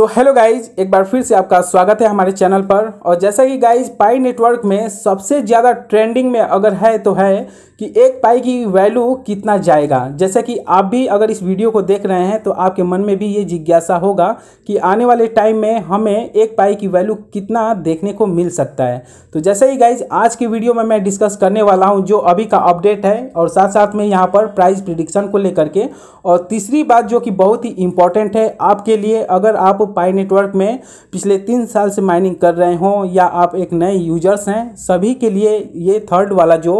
so hello guys एक बार फिर से आपका स्वागत है हमारे चैनल पर और जैसा कि गाइज पाई नेटवर्क में सबसे ज़्यादा ट्रेंडिंग में अगर है तो है कि एक पाई की वैल्यू कितना जाएगा जैसा कि आप भी अगर इस वीडियो को देख रहे हैं तो आपके मन में भी ये जिज्ञासा होगा कि आने वाले टाइम में हमें एक पाई की वैल्यू कितना देखने को मिल सकता है तो जैसे ही गाइज आज की वीडियो में मैं डिस्कस करने वाला हूँ जो अभी का अपडेट है और साथ साथ में यहाँ पर प्राइस प्रिडिक्शन को लेकर के और तीसरी बात जो कि बहुत ही इंपॉर्टेंट है आपके लिए अगर आप पाई नेटवर्क में पिछले तीन साल से माइनिंग कर रहे हों या आप एक नए यूजर्स हैं सभी के लिए ये थर्ड वाला जो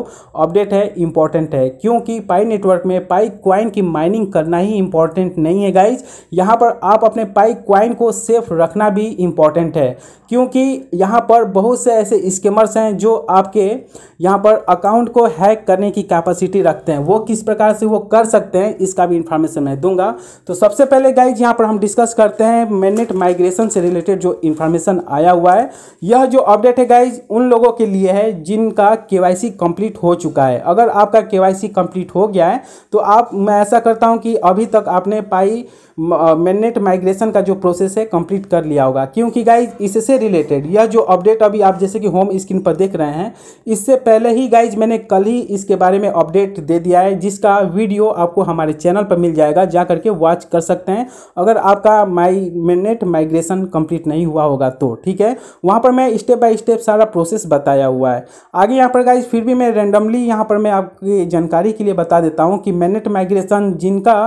अपडेट है इंपॉर्टेंट है क्योंकि पाई नेटवर्क में पाई क्वाइन की माइनिंग करना ही इम्पॉर्टेंट नहीं है गाइज यहाँ पर आप अपने पाई क्वाइन को सेफ रखना भी इंपॉर्टेंट है क्योंकि यहाँ पर बहुत से ऐसे स्केमर्स हैं जो आपके यहाँ पर अकाउंट को हैक करने की कैपेसिटी रखते हैं वो किस प्रकार से वो कर सकते हैं इसका भी इंफॉर्मेशन मैं दूंगा तो सबसे पहले गाइज यहाँ पर हम डिस्कस करते हैं मैंने इंटरनेट माइग्रेशन से रिलेटेड जो इन्फॉर्मेशन आया हुआ है यह जो अपडेट है गाइज उन लोगों के लिए है जिनका के कंप्लीट हो चुका है अगर आपका के कंप्लीट हो गया है तो आप मैं ऐसा करता हूँ कि अभी तक आपने पाई मैनेट माइग्रेशन का जो प्रोसेस है कंप्लीट कर लिया होगा क्योंकि गाइज इससे रिलेटेड यह जो अपडेट अभी आप जैसे कि होम स्क्रीन पर देख रहे हैं इससे पहले ही गाइज मैंने कल ही इसके बारे में अपडेट दे दिया है जिसका वीडियो आपको हमारे चैनल पर मिल जाएगा जा करके वॉच कर सकते हैं अगर आपका माई मैनेट माइग्रेशन कंप्लीट नहीं हुआ होगा तो ठीक है वहाँ पर मैं स्टेप बाय स्टेप सारा प्रोसेस बताया हुआ है आगे यहाँ पर गाइज फिर भी मैं रेंडमली यहाँ पर मैं आपकी जानकारी के लिए बता देता हूँ कि मैनेट माइग्रेशन जिनका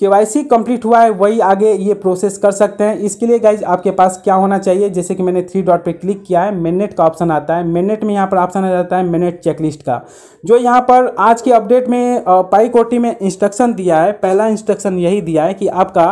केवाईसी कंप्लीट हुआ है वही आगे ये प्रोसेस कर सकते हैं इसके लिए गाइज आपके पास क्या होना चाहिए जैसे कि मैंने थ्री डॉट पे क्लिक किया है मेनेट का ऑप्शन आता है मेनेट में यहाँ पर ऑप्शन आ जाता है मेनेट चेकलिस्ट का जो यहाँ पर आज के अपडेट में पाई कोटी में इंस्ट्रक्शन दिया है पहला इंस्ट्रक्शन यही दिया है कि आपका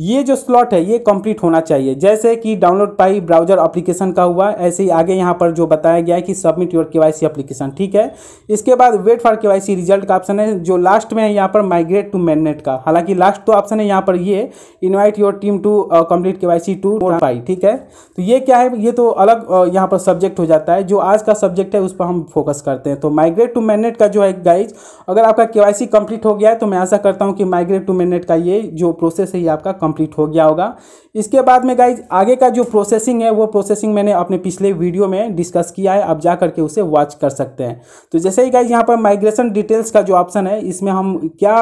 ये जो स्लॉट है ये कम्प्लीट होना चाहिए जैसे कि डाउनलोड पाई ब्राउजर अप्लीकेशन का हुआ ऐसे ही आगे यहाँ पर जो बताया गया है कि सबमिट योर के वाई ठीक है इसके बाद वेट फॉर के रिजल्ट का ऑप्शन है जो लास्ट में है यहाँ पर माइग्रेट टू मेनेट का हालांकि लास्ट लास्ट तो ऑप्शन है यहाँ पर ये invite your team to complete K Y C to five ठीक है तो ये क्या है ये तो अलग uh, यहाँ पर सब्जेक्ट हो जाता है जो आज का सब्जेक्ट है उस पर हम फोकस करते हैं तो माइग्रेट टू मैनेट का जो है गाइज अगर आपका के वाई सी कंप्लीट हो गया है तो मैं आशा करता हूँ कि माइग्रेट टू मैनेट का ये जो प्रोसेस है ये आपका कंप्लीट हो गया होगा इसके बाद में गाइज आगे का जो प्रोसेसिंग है वो प्रोसेसिंग मैंने अपने पिछले वीडियो में डिस्कस किया है आप जा करके उसे वॉच कर सकते हैं तो जैसे ही गाइज यहाँ पर माइग्रेशन डिटेल्स का जो ऑप्शन है इसमें हम क्या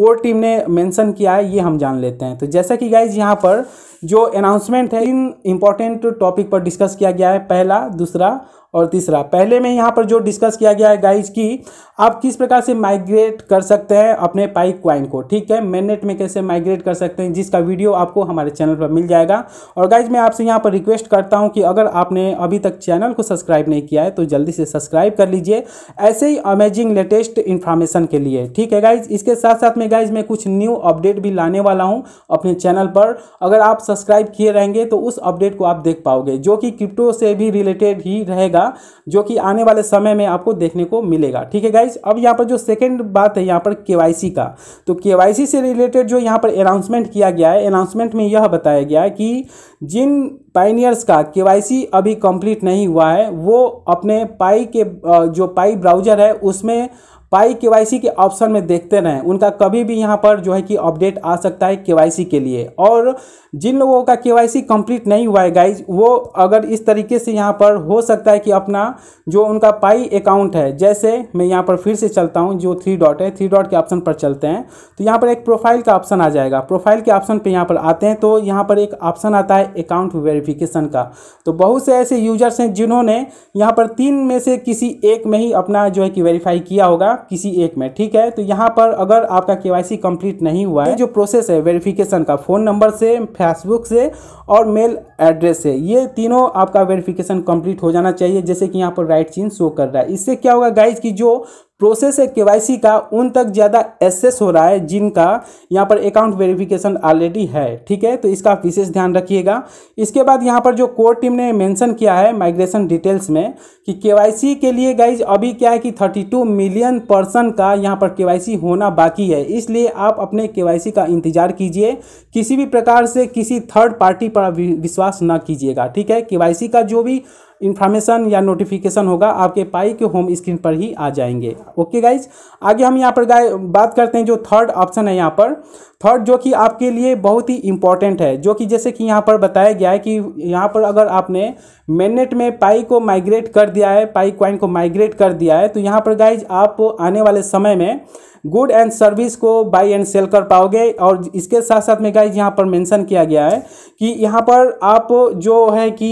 कोर टीम ने मेंशन किया है ये हम जान लेते हैं तो जैसा कि गाइज यहाँ पर जो अनाउंसमेंट है इन इम्पॉर्टेंट टॉपिक पर डिस्कस किया गया है पहला दूसरा और तीसरा पहले में यहाँ पर जो डिस्कस किया गया है गाइज कि आप किस प्रकार से माइग्रेट कर सकते हैं अपने पाइक क्वाइन को ठीक है मेननेट में कैसे माइग्रेट कर सकते हैं जिसका वीडियो आपको हमारे चैनल पर मिल जाएगा और गाइज मैं आपसे यहाँ पर रिक्वेस्ट करता हूँ कि अगर आपने अभी तक चैनल को सब्सक्राइब नहीं किया है तो जल्दी से सब्सक्राइब कर लीजिए ऐसे ही अमेजिंग लेटेस्ट इन्फॉर्मेशन के लिए ठीक है गाइज इसके साथ साथ में गाइज मैं कुछ न्यू अपडेट भी लाने वाला हूँ अपने चैनल पर अगर आप सब्सक्राइब किए रहेंगे तो उस अपडेट को आप देख पाओगे जो कि क्रिप्टो से भी रिलेटेड ही रहेगा मिलेगा जो कि आने वाले समय में आपको देखने को मिलेगा ठीक है गाइज अब यहाँ पर जो सेकेंड बात है यहाँ पर के का तो के से रिलेटेड जो यहाँ पर अनाउंसमेंट किया गया है अनाउंसमेंट में यह बताया गया है कि जिन पाइनियर्स का के अभी कंप्लीट नहीं हुआ है वो अपने पाई के जो पाई ब्राउज़र है उसमें पाई के के ऑप्शन में देखते रहें उनका कभी भी यहाँ पर जो है कि अपडेट आ सकता है के के लिए और जिन लोगों का केवाईसी कंप्लीट नहीं हुआ है गाइज वो अगर इस तरीके से यहाँ पर हो सकता है कि अपना जो उनका पाई अकाउंट है जैसे मैं यहाँ पर फिर से चलता हूँ जो थ्री डॉट है थ्री डॉट के ऑप्शन पर चलते हैं तो यहाँ पर एक प्रोफाइल का ऑप्शन आ जाएगा प्रोफाइल के ऑप्शन पर यहाँ पर आते हैं तो यहाँ पर एक ऑप्शन आता है अकाउंट वेरिफिकेशन का तो बहुत से ऐसे यूजर्स हैं जिन्होंने यहाँ पर तीन में से किसी एक में ही अपना जो है कि वेरीफाई किया होगा किसी एक में ठीक है तो यहाँ पर अगर आपका के कंप्लीट नहीं हुआ है जो प्रोसेस है वेरिफिकेशन का फ़ोन नंबर से फेसबुक से और मेल एड्रेस से ये तीनों आपका वेरिफिकेशन कंप्लीट हो जाना चाहिए जैसे कि यहाँ पर राइट चीन शो कर रहा है इससे क्या होगा गाइज की जो प्रोसेस है केवाईसी का उन तक ज़्यादा एसेस हो रहा है जिनका यहाँ पर अकाउंट वेरिफिकेशन ऑलरेडी है ठीक है तो इसका विशेष ध्यान रखिएगा इसके बाद यहाँ पर जो कोर टीम ने मेंशन किया है माइग्रेशन डिटेल्स में कि केवाईसी के लिए गाइज अभी क्या है कि 32 मिलियन पर्सन का यहाँ पर के होना बाकी है इसलिए आप अपने के का इंतजार कीजिए किसी भी प्रकार से किसी थर्ड पार्टी पर विश्वास न कीजिएगा ठीक है के का जो भी इन्फॉर्मेशन या नोटिफिकेशन होगा आपके पाई के होम स्क्रीन पर ही आ जाएंगे ओके गाइज आगे हम यहाँ पर बात करते हैं जो थर्ड ऑप्शन है यहाँ पर थर्ड जो कि आपके लिए बहुत ही इंपॉर्टेंट है जो कि जैसे कि यहाँ पर बताया गया है कि यहाँ पर अगर आपने मेननेट में पाई को माइग्रेट कर दिया है पाई क्वाइन को माइग्रेट कर दिया है तो यहाँ पर गाइज आप आने वाले समय में गुड एंड सर्विस को बाई एंड सेल कर पाओगे और इसके साथ साथ में गाइज यहाँ पर मैंशन किया गया है कि यहाँ पर आप जो है कि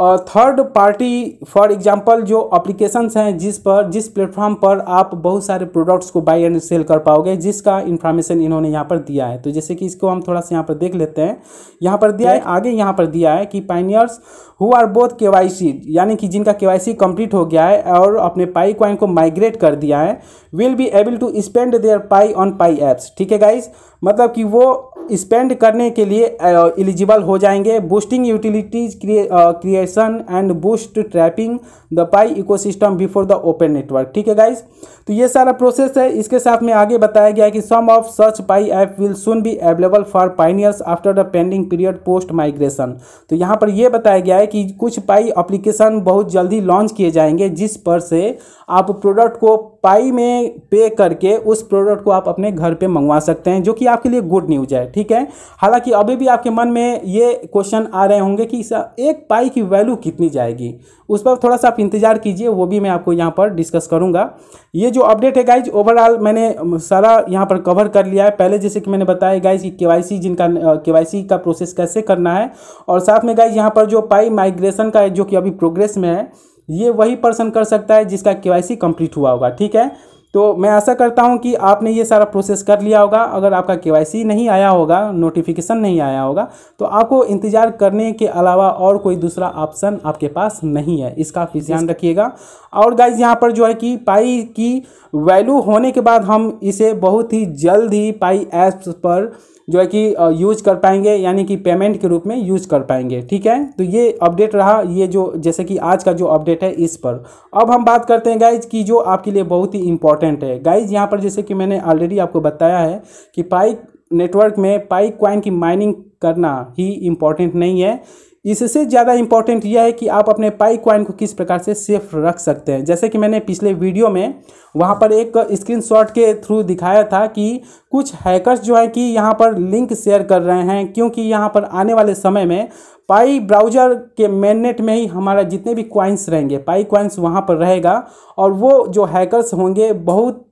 थर्ड पार्टी फॉर एग्जांपल जो अप्लीकेशंस हैं जिस पर जिस प्लेटफॉर्म पर आप बहुत सारे प्रोडक्ट्स को बाई एंड सेल कर पाओगे जिसका इन्फॉर्मेशन इन्होंने यहाँ पर दिया है तो जैसे कि इसको हम थोड़ा सा यहाँ पर देख लेते हैं यहाँ पर दिया है आगे यहाँ पर दिया है कि पाइनियर्स हु आर बोथ के यानी कि जिनका के कंप्लीट हो गया है और अपने पाई क्वाइन को माइग्रेट कर दिया है will be able to spend their Pi on Pi apps ठीक है गाइज़ मतलब कि वो स्पेंड करने के लिए एलिजिबल हो जाएंगे boosting utilities creation and boost trapping the Pi ecosystem before the open network ठीक है गाइज तो ये सारा प्रोसेस है इसके साथ में आगे बताया गया है कि some of such Pi app will soon be available for pioneers after the pending period post migration तो यहाँ पर यह बताया गया है कि कुछ पाई अप्लीकेशन बहुत जल्दी लॉन्च किए जाएंगे जिस पर से आप प्रोडक्ट को पाई में पे करके उस प्रोडक्ट को आप अपने घर पे मंगवा सकते हैं जो कि आपके लिए गुड न्यूज है ठीक है हालांकि अभी भी आपके मन में ये क्वेश्चन आ रहे होंगे कि एक पाई की वैल्यू कितनी जाएगी उस पर थोड़ा सा आप इंतज़ार कीजिए वो भी मैं आपको यहाँ पर डिस्कस करूँगा ये जो अपडेट है गाइज ओवरऑल मैंने सारा यहाँ पर कवर कर लिया है पहले जैसे कि मैंने बताया गाइज की के जिनका के का प्रोसेस कैसे करना है और साथ में गाइज यहाँ पर जो पाई माइग्रेशन का जो कि अभी प्रोग्रेस में है ये वही पर्सन कर सकता है जिसका के कंप्लीट हुआ होगा ठीक है तो मैं आशा करता हूँ कि आपने ये सारा प्रोसेस कर लिया होगा अगर आपका के नहीं आया होगा नोटिफिकेशन नहीं आया होगा तो आपको इंतज़ार करने के अलावा और कोई दूसरा ऑप्शन आपके पास नहीं है इसका आप ध्यान रखिएगा और गाइज यहाँ पर जो है कि पाई की वैल्यू होने के बाद हम इसे बहुत ही जल्द ही पाई ऐप्स पर जो है कि यूज कर पाएंगे यानी कि पेमेंट के रूप में यूज कर पाएंगे ठीक है तो ये अपडेट रहा ये जो जैसे कि आज का जो अपडेट है इस पर अब हम बात करते हैं गाइज की जो आपके लिए बहुत ही इंपॉर्टेंट है गाइज यहाँ पर जैसे कि मैंने ऑलरेडी आपको बताया है कि पाइक नेटवर्क में पाइक क्वाइन की माइनिंग करना ही इम्पॉर्टेंट नहीं है इससे ज़्यादा इम्पॉर्टेंट यह है कि आप अपने पाई क्वाइन को किस प्रकार से सेफ रख सकते हैं जैसे कि मैंने पिछले वीडियो में वहाँ पर एक स्क्रीनशॉट के थ्रू दिखाया था कि कुछ हैकर्स जो है कि यहाँ पर लिंक शेयर कर रहे हैं क्योंकि यहाँ पर आने वाले समय में पाई ब्राउज़र के मेननेट में ही हमारा जितने भी क्वाइंस रहेंगे पाई क्वाइंस वहाँ पर रहेगा और वो जो हैकर्स होंगे बहुत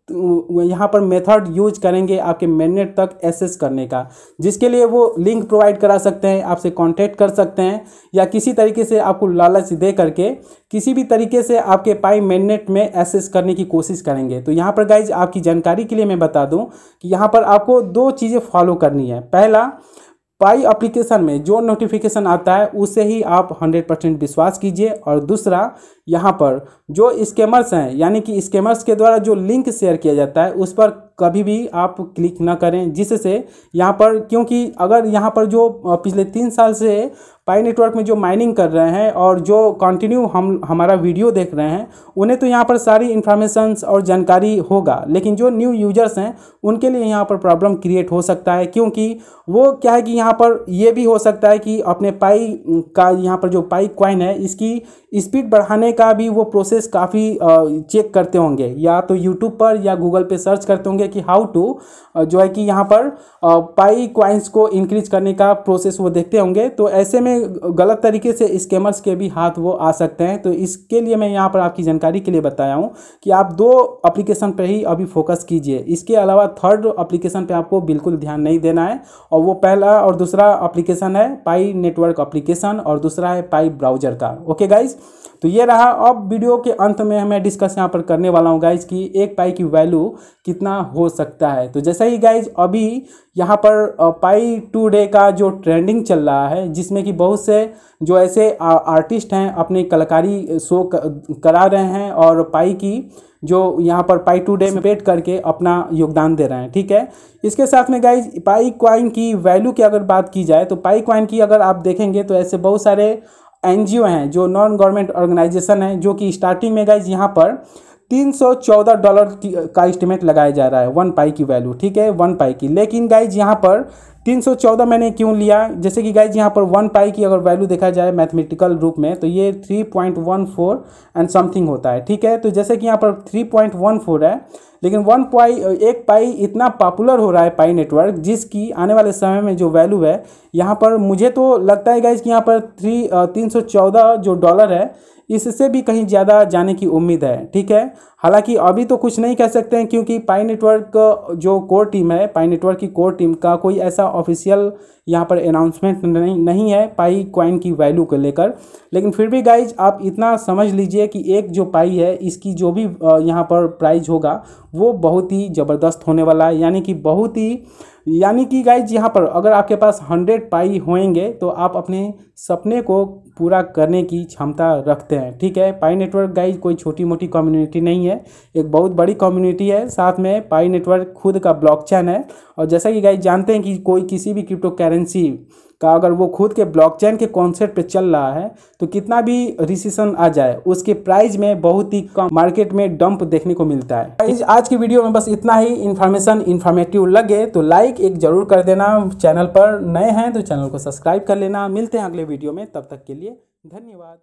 यहाँ पर मेथड यूज करेंगे आपके मेननेट तक एसेस करने का जिसके लिए वो लिंक प्रोवाइड करा सकते हैं आपसे कांटेक्ट कर सकते हैं या किसी तरीके से आपको लालच दे करके किसी भी तरीके से आपके पाई मेननेट में एसेस करने की कोशिश करेंगे तो यहाँ पर गाइज आपकी जानकारी के लिए मैं बता दूँ कि यहाँ पर आपको दो चीज़ें फॉलो करनी है पहला पाई एप्लीकेशन में जो नोटिफिकेशन आता है उसे ही आप 100 परसेंट विश्वास कीजिए और दूसरा यहाँ पर जो स्कैमर्स हैं यानी कि स्कैमर्स के द्वारा जो लिंक शेयर किया जाता है उस पर कभी भी आप क्लिक ना करें जिससे यहाँ पर क्योंकि अगर यहाँ पर जो पिछले तीन साल से पाई नेटवर्क में जो माइनिंग कर रहे हैं और जो कंटिन्यू हम हमारा वीडियो देख रहे हैं उन्हें तो यहाँ पर सारी इन्फॉर्मेशंस और जानकारी होगा लेकिन जो न्यू यूजर्स हैं उनके लिए यहाँ पर प्रॉब्लम क्रिएट हो सकता है क्योंकि वो क्या है कि यहाँ पर ये भी हो सकता है कि अपने पाई का यहाँ पर जो पाई क्वाइन है इसकी स्पीड बढ़ाने का भी वो प्रोसेस काफ़ी चेक करते होंगे या तो यूट्यूब पर या गूगल पर सर्च करते होंगे कि हाउ टू जो है कि यहाँ पर पाई क्वाइंस को इंक्रीज करने का प्रोसेस वो देखते होंगे तो ऐसे में गलत तरीके से स्कैमर्स के भी हाथ वो आ सकते हैं तो इसके लिए मैं यहाँ पर आपकी जानकारी के लिए बताया हूँ कि आप दो अप्लीकेशन पर ही अभी फोकस कीजिए इसके अलावा थर्ड अप्लीकेशन पर आपको बिल्कुल ध्यान नहीं देना है और वो पहला और दूसरा अप्लीकेशन है पाई नेटवर्क अप्लीकेशन और दूसरा है पाई ब्राउजर का ओके गाइज़ तो ये रहा अब वीडियो के अंत में मैं डिस्कस यहाँ पर करने वाला हूँ गाइज कि एक पाई की वैल्यू कितना हो सकता है तो जैसा ही गाइज अभी यहाँ पर पाई टू डे का जो ट्रेंडिंग चल रहा है जिसमें कि बहुत से जो ऐसे आर्टिस्ट हैं अपनी कलाकारी शो करा रहे हैं और पाई की जो यहाँ पर पाई टू डे में पेट करके अपना योगदान दे रहे हैं ठीक है इसके साथ में गाइज पाई क्वाइन की वैल्यू की अगर बात की जाए तो पाई क्वाइन की अगर आप देखेंगे तो ऐसे बहुत सारे एनजीओ हैं जो नॉन गवर्नमेंट ऑर्गेनाइजेशन हैं जो कि स्टार्टिंग में गाइज यहाँ पर 314 डॉलर का इस्टीमेट लगाया जा रहा है वन पाई की वैल्यू ठीक है वन पाई की लेकिन गाइज यहाँ पर 314 मैंने क्यों लिया जैसे कि गाइज यहाँ पर वन पाई की अगर वैल्यू देखा जाए मैथमेटिकल रूप में तो ये 3.14 एंड समथिंग होता है ठीक है तो जैसे कि यहाँ पर 3.14 है लेकिन वन पाई एक पाई इतना पॉपुलर हो रहा है पाई नेटवर्क जिसकी आने वाले समय में जो वैल्यू है यहाँ पर मुझे तो लगता है गाइज कि यहाँ पर थ्री तीन सौ चौदह जो डॉलर है इससे भी कहीं ज़्यादा जाने की उम्मीद है ठीक है हालांकि अभी तो कुछ नहीं कह सकते हैं क्योंकि पाई नेटवर्क जो कोर टीम है पाई नेटवर्क की कोर टीम का कोई ऐसा oficial यहाँ पर अनाउंसमेंट नहीं नहीं है पाई क्वाइन की वैल्यू को लेकर लेकिन फिर भी गाइज आप इतना समझ लीजिए कि एक जो पाई है इसकी जो भी यहाँ पर प्राइज होगा वो बहुत ही ज़बरदस्त होने वाला है यानी कि बहुत ही यानी कि गाइज यहाँ पर अगर आपके पास हंड्रेड पाई होएंगे तो आप अपने सपने को पूरा करने की क्षमता रखते हैं ठीक है पाई नेटवर्क गाइज कोई छोटी मोटी कम्युनिटी नहीं है एक बहुत बड़ी कम्युनिटी है साथ में पाई नेटवर्क खुद का ब्लॉकचेन है और जैसा कि गाइज जानते हैं कि कोई किसी भी क्रिप्टो करेंसी करेंसी का अगर वो खुद के ब्लॉकचेन के कॉन्सेप्ट पे चल रहा है तो कितना भी रिसीसन आ जाए उसके प्राइस में बहुत ही कम मार्केट में डंप देखने को मिलता है तो आज की वीडियो में बस इतना ही इन्फॉर्मेशन इन्फॉर्मेटिव लगे तो लाइक एक जरूर कर देना चैनल पर नए हैं तो चैनल को सब्सक्राइब कर लेना मिलते हैं अगले वीडियो में तब तक के लिए धन्यवाद